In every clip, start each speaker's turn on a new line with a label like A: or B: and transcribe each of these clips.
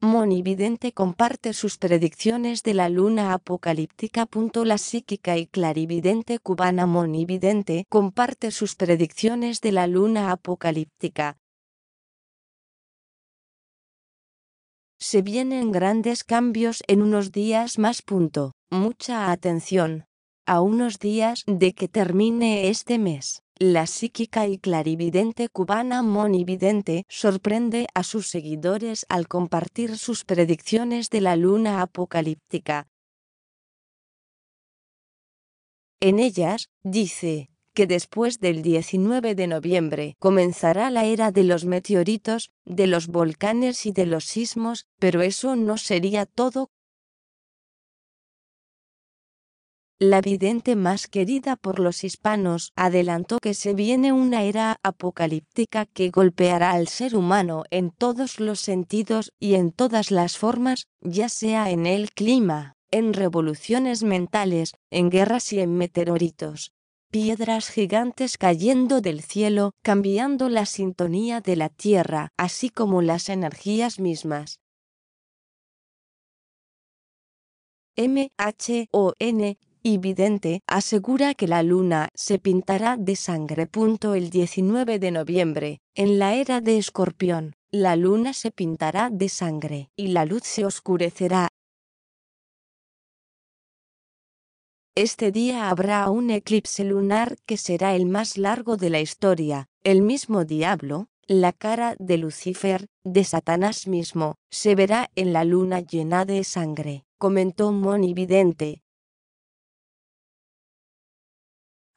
A: Monividente comparte sus predicciones de la luna apocalíptica. La psíquica y clarividente cubana Monividente comparte sus predicciones de la luna apocalíptica. Se vienen grandes cambios en unos días más. Punto. Mucha atención. A unos días de que termine este mes. La psíquica y clarividente cubana Monividente sorprende a sus seguidores al compartir sus predicciones de la luna apocalíptica. En ellas, dice, que después del 19 de noviembre comenzará la era de los meteoritos, de los volcanes y de los sismos, pero eso no sería todo la vidente más querida por los hispanos, adelantó que se viene una era apocalíptica que golpeará al ser humano en todos los sentidos y en todas las formas, ya sea en el clima, en revoluciones mentales, en guerras y en meteoritos. Piedras gigantes cayendo del cielo, cambiando la sintonía de la Tierra, así como las energías mismas. M y vidente asegura que la luna se pintará de sangre. El 19 de noviembre, en la era de Escorpión, la luna se pintará de sangre y la luz se oscurecerá. Este día habrá un eclipse lunar que será el más largo de la historia. El mismo diablo, la cara de Lucifer, de Satanás mismo, se verá en la luna llena de sangre, comentó Moni Vidente,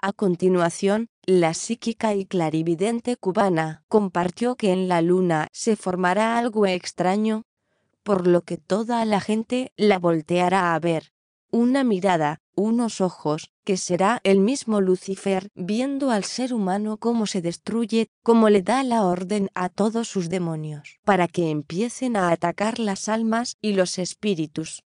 A: A continuación, la psíquica y clarividente cubana compartió que en la luna se formará algo extraño, por lo que toda la gente la volteará a ver. Una mirada, unos ojos, que será el mismo Lucifer viendo al ser humano cómo se destruye, como le da la orden a todos sus demonios, para que empiecen a atacar las almas y los espíritus.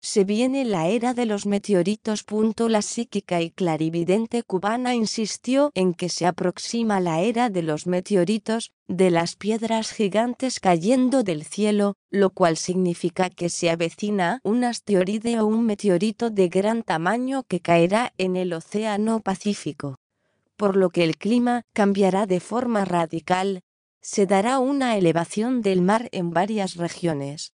A: Se viene la era de los meteoritos. La psíquica y clarividente cubana insistió en que se aproxima la era de los meteoritos, de las piedras gigantes cayendo del cielo, lo cual significa que se avecina un asteroide o un meteorito de gran tamaño que caerá en el Océano Pacífico. Por lo que el clima cambiará de forma radical, se dará una elevación del mar en varias regiones.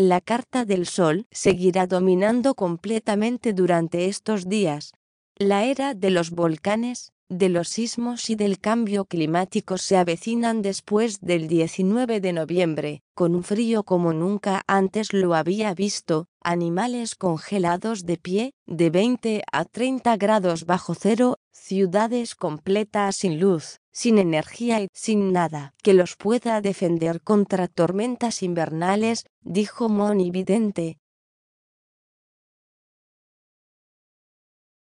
A: la carta del Sol seguirá dominando completamente durante estos días. La era de los volcanes, de los sismos y del cambio climático se avecinan después del 19 de noviembre, con un frío como nunca antes lo había visto, animales congelados de pie, de 20 a 30 grados bajo cero, ciudades completas sin luz, sin energía y sin nada que los pueda defender contra tormentas invernales, dijo Moni Vidente.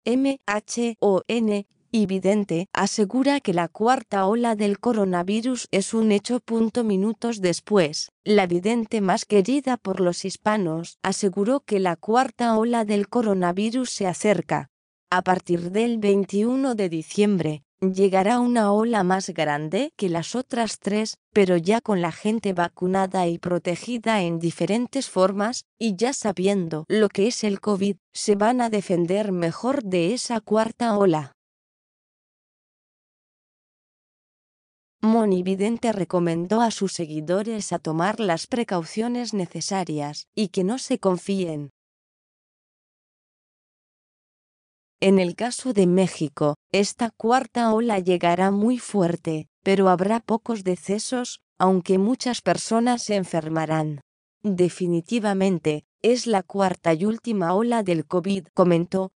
A: M.H.O.N. y Vidente asegura que la cuarta ola del coronavirus es un hecho. Punto Minutos después, la vidente más querida por los hispanos aseguró que la cuarta ola del coronavirus se acerca a partir del 21 de diciembre, llegará una ola más grande que las otras tres, pero ya con la gente vacunada y protegida en diferentes formas, y ya sabiendo lo que es el COVID, se van a defender mejor de esa cuarta ola. Monividente recomendó a sus seguidores a tomar las precauciones necesarias y que no se confíen, En el caso de México, esta cuarta ola llegará muy fuerte, pero habrá pocos decesos, aunque muchas personas se enfermarán. Definitivamente, es la cuarta y última ola del COVID, comentó.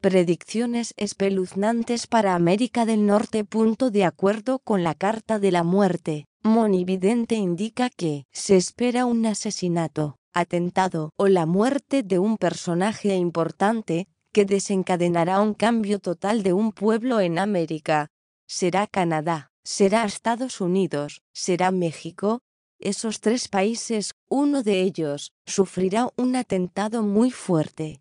A: Predicciones espeluznantes para América del Norte. De acuerdo con la Carta de la Muerte, Monividente indica que se espera un asesinato atentado o la muerte de un personaje importante, que desencadenará un cambio total de un pueblo en América. Será Canadá, será Estados Unidos, será México. Esos tres países, uno de ellos, sufrirá un atentado muy fuerte.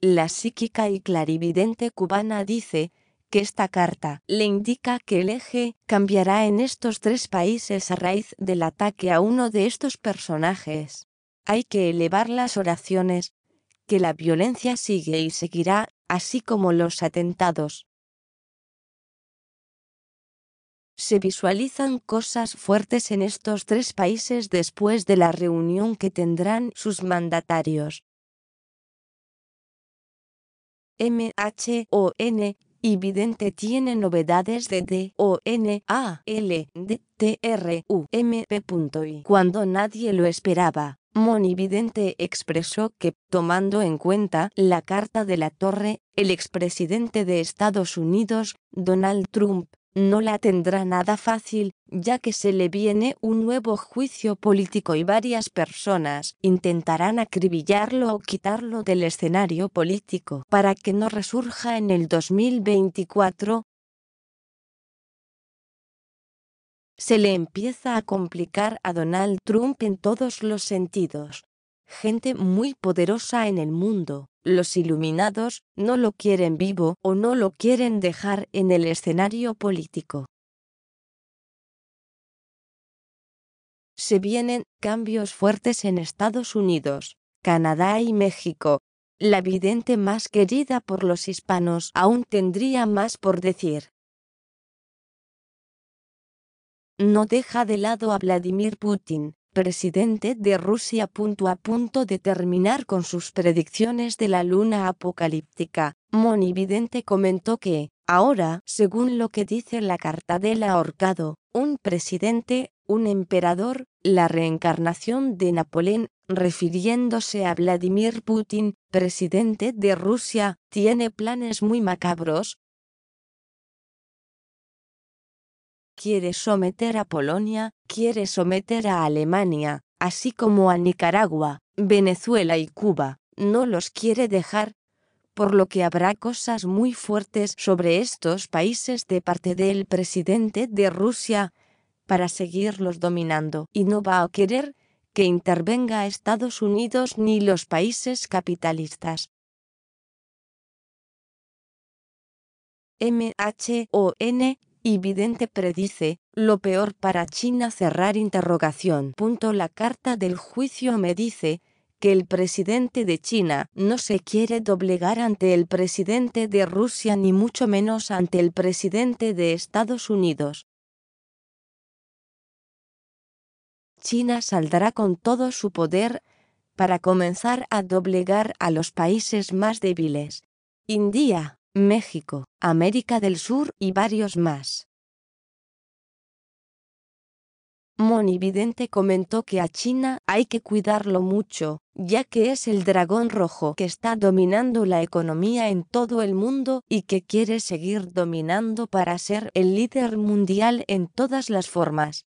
A: La psíquica y clarividente cubana dice que esta carta le indica que el eje cambiará en estos tres países a raíz del ataque a uno de estos personajes. Hay que elevar las oraciones, que la violencia sigue y seguirá, así como los atentados. Se visualizan cosas fuertes en estos tres países después de la reunión que tendrán sus mandatarios. MHON y tiene novedades de D N A L Y cuando nadie lo esperaba, Monividente expresó que, tomando en cuenta la carta de la torre, el expresidente de Estados Unidos, Donald Trump, no la tendrá nada fácil, ya que se le viene un nuevo juicio político y varias personas intentarán acribillarlo o quitarlo del escenario político para que no resurja en el 2024. Se le empieza a complicar a Donald Trump en todos los sentidos, gente muy poderosa en el mundo. Los iluminados no lo quieren vivo o no lo quieren dejar en el escenario político. Se vienen cambios fuertes en Estados Unidos, Canadá y México. La vidente más querida por los hispanos aún tendría más por decir no deja de lado a Vladimir Putin, presidente de Rusia. punto A punto de terminar con sus predicciones de la luna apocalíptica, Monividente comentó que, ahora, según lo que dice la carta del ahorcado, un presidente, un emperador, la reencarnación de Napoleón, refiriéndose a Vladimir Putin, presidente de Rusia, tiene planes muy macabros, quiere someter a Polonia, quiere someter a Alemania, así como a Nicaragua, Venezuela y Cuba, no los quiere dejar, por lo que habrá cosas muy fuertes sobre estos países de parte del presidente de Rusia, para seguirlos dominando, y no va a querer que intervenga Estados Unidos ni los países capitalistas. M.H.O.N y Vidente predice, lo peor para China cerrar interrogación. la carta del juicio me dice, que el presidente de China no se quiere doblegar ante el presidente de Rusia ni mucho menos ante el presidente de Estados Unidos. China saldrá con todo su poder para comenzar a doblegar a los países más débiles. India, México, América del Sur y varios más. Monividente comentó que a China hay que cuidarlo mucho, ya que es el dragón rojo que está dominando la economía en todo el mundo y que quiere seguir dominando para ser el líder mundial en todas las formas.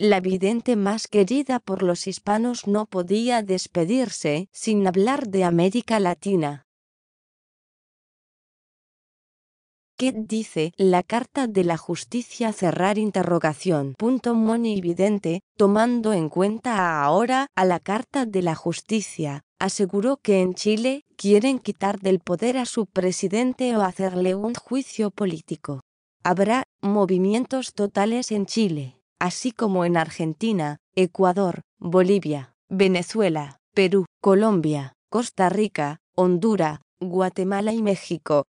A: La vidente más querida por los hispanos no podía despedirse sin hablar de América Latina. ¿Qué dice la Carta de la Justicia? Cerrar interrogación. Punto Moni Vidente, tomando en cuenta ahora a la Carta de la Justicia, aseguró que en Chile quieren quitar del poder a su presidente o hacerle un juicio político. Habrá movimientos totales en Chile así como en Argentina, Ecuador, Bolivia, Venezuela, Perú, Colombia, Costa Rica, Honduras, Guatemala y México.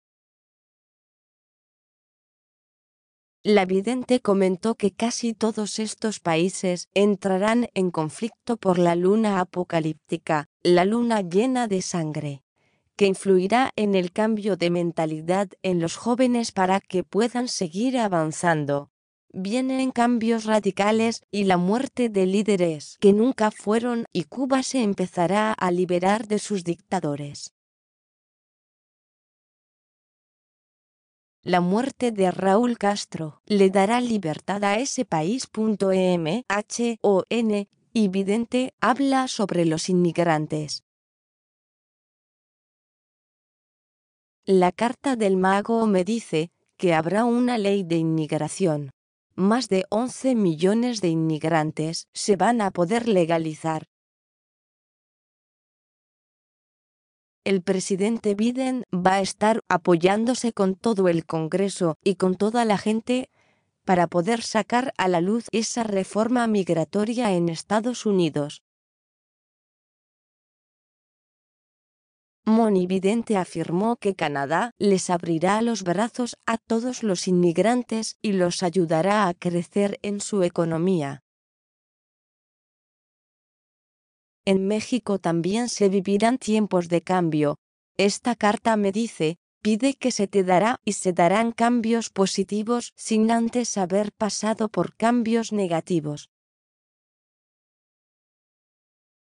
A: La vidente comentó que casi todos estos países entrarán en conflicto por la luna apocalíptica, la luna llena de sangre, que influirá en el cambio de mentalidad en los jóvenes para que puedan seguir avanzando vienen cambios radicales y la muerte de líderes que nunca fueron y Cuba se empezará a liberar de sus dictadores. La muerte de Raúl Castro le dará libertad a ese país. n y Vidente habla sobre los inmigrantes. La carta del mago me dice que habrá una ley de inmigración más de 11 millones de inmigrantes se van a poder legalizar. El presidente Biden va a estar apoyándose con todo el Congreso y con toda la gente para poder sacar a la luz esa reforma migratoria en Estados Unidos. Monividente afirmó que Canadá les abrirá los brazos a todos los inmigrantes y los ayudará a crecer en su economía. En México también se vivirán tiempos de cambio. Esta carta me dice, pide que se te dará y se darán cambios positivos sin antes haber pasado por cambios negativos.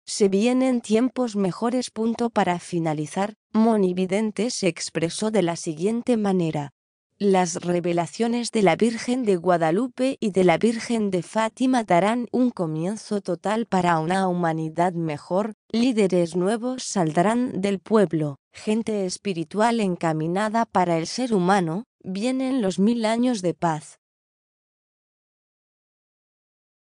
A: Se vienen tiempos mejores. para finalizar, Monividente se expresó de la siguiente manera. Las revelaciones de la Virgen de Guadalupe y de la Virgen de Fátima darán un comienzo total para una humanidad mejor, líderes nuevos saldrán del pueblo, gente espiritual encaminada para el ser humano, vienen los mil años de paz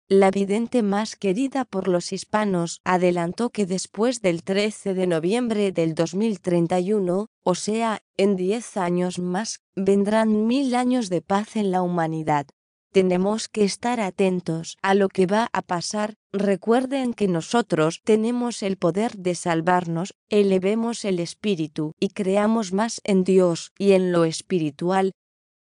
A: la vidente más querida por los hispanos, adelantó que después del 13 de noviembre del 2031, o sea, en 10 años más, vendrán mil años de paz en la humanidad. Tenemos que estar atentos a lo que va a pasar, recuerden que nosotros tenemos el poder de salvarnos, elevemos el espíritu y creamos más en Dios y en lo espiritual,